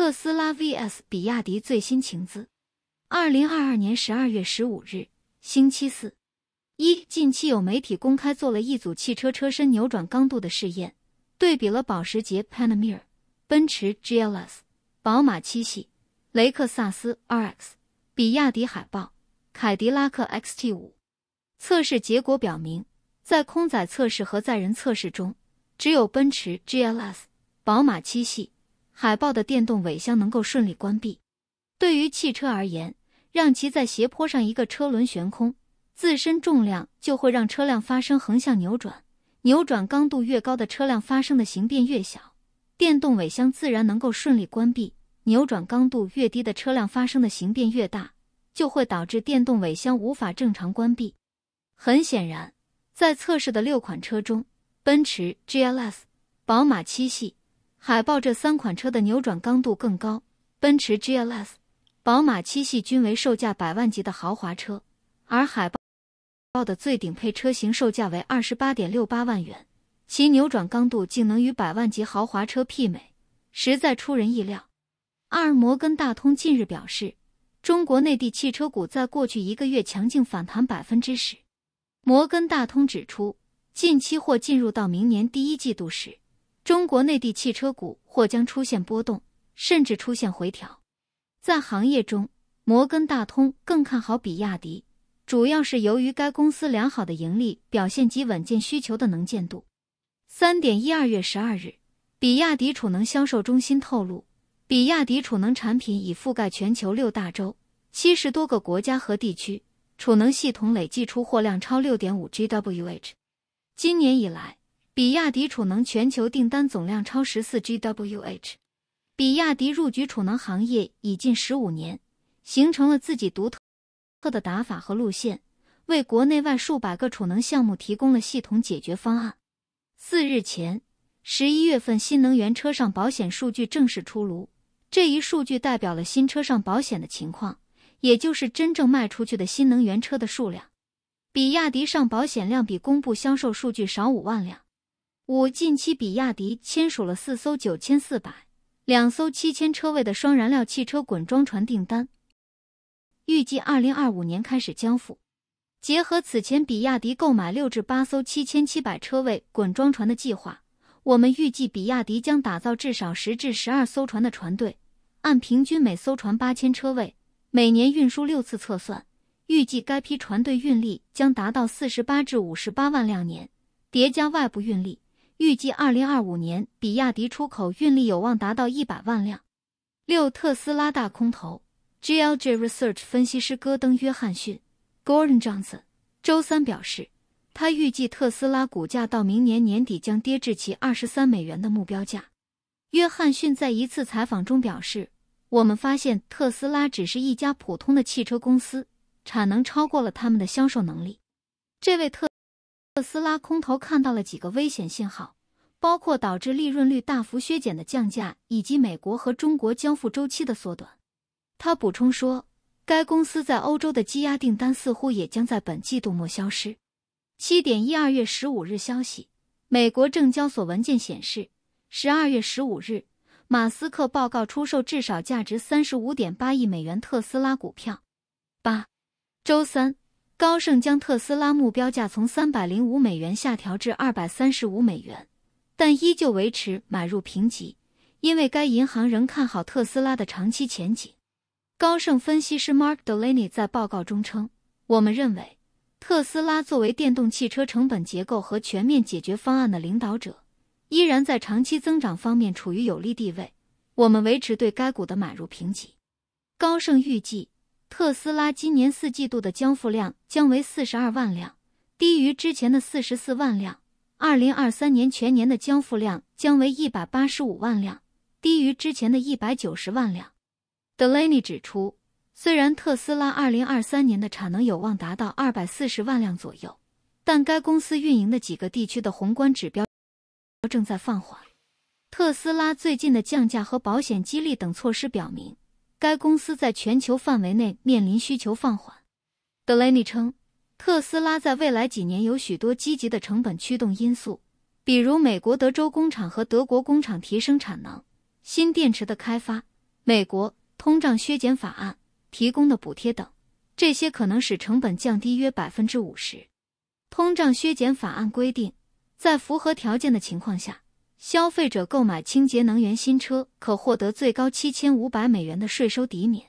特斯拉 vs 比亚迪最新情资，二零二二年十二月十五日，星期四。一近期有媒体公开做了一组汽车车身扭转刚度的试验，对比了保时捷 Panamera、奔驰 GLS、宝马七系、雷克萨斯 RX、比亚迪海豹、凯迪拉克 XT5。测试结果表明，在空载测试和载人测试中，只有奔驰 GLS、宝马七系。海豹的电动尾箱能够顺利关闭。对于汽车而言，让其在斜坡上一个车轮悬空，自身重量就会让车辆发生横向扭转。扭转刚度越高的车辆发生的形变越小，电动尾箱自然能够顺利关闭。扭转刚度越低的车辆发生的形变越大，就会导致电动尾箱无法正常关闭。很显然，在测试的六款车中，奔驰 GLS、宝马七系。海豹这三款车的扭转刚度更高，奔驰 GLS、宝马七系均为售价百万级的豪华车，而海豹的最顶配车型售价为二十八点六八万元，其扭转刚度竟能与百万级豪华车媲美，实在出人意料。二摩根大通近日表示，中国内地汽车股在过去一个月强劲反弹百分之十。摩根大通指出，近期或进入到明年第一季度时。中国内地汽车股或将出现波动，甚至出现回调。在行业中，摩根大通更看好比亚迪，主要是由于该公司良好的盈利表现及稳健需求的能见度。三点一二月十二日，比亚迪储能销售中心透露，比亚迪储能产品已覆盖全球六大洲、七十多个国家和地区，储能系统累计出货量超六点五 GWh。今年以来。比亚迪储能全球订单总量超十四 GWh。比亚迪入局储能行业已近十五年，形成了自己独特特的打法和路线，为国内外数百个储能项目提供了系统解决方案。四日前，十一月份新能源车上保险数据正式出炉，这一数据代表了新车上保险的情况，也就是真正卖出去的新能源车的数量。比亚迪上保险量比公布销售数据少五万辆。五近期，比亚迪签署了四艘九千四百、两艘七千车位的双燃料汽车滚装船订单，预计二零二五年开始交付。结合此前比亚迪购买六至八艘七千七百车位滚装船的计划，我们预计比亚迪将打造至少十至十二艘船的船队。按平均每艘船八千车位、每年运输六次测算，预计该批船队运力将达到四十八至五十八万辆年。叠加外部运力。预计二零二五年，比亚迪出口运力有望达到一百万辆。六，特斯拉大空头 GLG Research 分析师戈登·约翰逊 （Gordon Johnson） 周三表示，他预计特斯拉股价到明年年底将跌至其二十三美元的目标价。约翰逊在一次采访中表示：“我们发现特斯拉只是一家普通的汽车公司，产能超过了他们的销售能力。”这位特。特斯拉空头看到了几个危险信号，包括导致利润率大幅削减的降价，以及美国和中国交付周期的缩短。他补充说，该公司在欧洲的积压订单似乎也将在本季度末消失。七点一二月十五日消息，美国证交所文件显示，十二月十五日，马斯克报告出售至少价值三十五点八亿美元特斯拉股票。八，周三。高盛将特斯拉目标价从三百零五美元下调至二百三十五美元，但依旧维持买入评级，因为该银行仍看好特斯拉的长期前景。高盛分析师 Mark Delaney 在报告中称：“我们认为，特斯拉作为电动汽车成本结构和全面解决方案的领导者，依然在长期增长方面处于有利地位。我们维持对该股的买入评级。”高盛预计。特斯拉今年四季度的交付量将为四十二万辆，低于之前的四十四万辆。二零二三年全年的交付量将为一百八十五万辆，低于之前的一百九十万辆。Delaney 指出，虽然特斯拉二零二三年的产能有望达到二百四十万辆左右，但该公司运营的几个地区的宏观指标正在放缓。特斯拉最近的降价和保险激励等措施表明。该公司在全球范围内面临需求放缓。德雷尼称，特斯拉在未来几年有许多积极的成本驱动因素，比如美国德州工厂和德国工厂提升产能、新电池的开发、美国通胀削减法案提供的补贴等，这些可能使成本降低约百分之五十。通胀削减法案规定，在符合条件的情况下。消费者购买清洁能源新车可获得最高七千五百美元的税收抵免。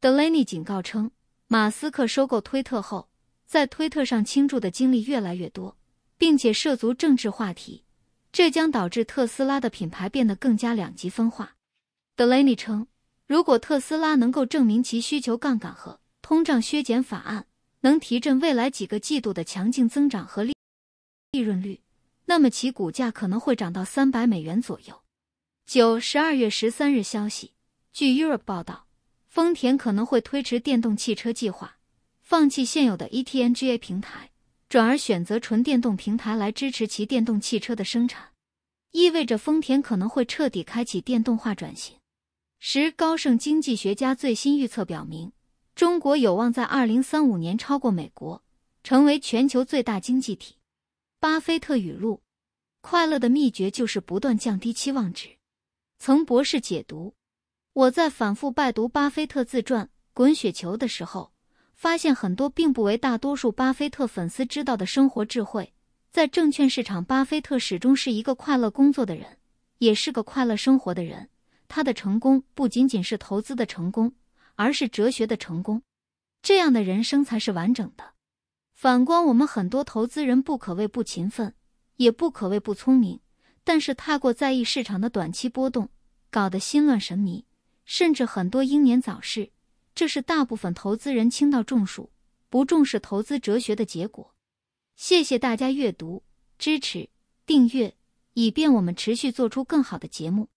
Delaney 警告称，马斯克收购推特后，在推特上倾注的精力越来越多，并且涉足政治话题，这将导致特斯拉的品牌变得更加两极分化。Delaney 称，如果特斯拉能够证明其需求杠杆和通胀削减法案能提振未来几个季度的强劲增长和利利润率。那么其股价可能会涨到三百美元左右。九十二月十三日消息，据 Europe 报道，丰田可能会推迟电动汽车计划，放弃现有的 eTNGA 平台，转而选择纯电动平台来支持其电动汽车的生产，意味着丰田可能会彻底开启电动化转型。十高盛经济学家最新预测表明，中国有望在二零三五年超过美国，成为全球最大经济体。巴菲特语录：快乐的秘诀就是不断降低期望值。曾博士解读：我在反复拜读巴菲特自传《滚雪球》的时候，发现很多并不为大多数巴菲特粉丝知道的生活智慧。在证券市场，巴菲特始终是一个快乐工作的人，也是个快乐生活的人。他的成功不仅仅是投资的成功，而是哲学的成功。这样的人生才是完整的。反观我们很多投资人，不可谓不勤奋，也不可谓不聪明，但是太过在意市场的短期波动，搞得心乱神迷，甚至很多英年早逝，这是大部分投资人轻到中暑，不重视投资哲学的结果。谢谢大家阅读、支持、订阅，以便我们持续做出更好的节目。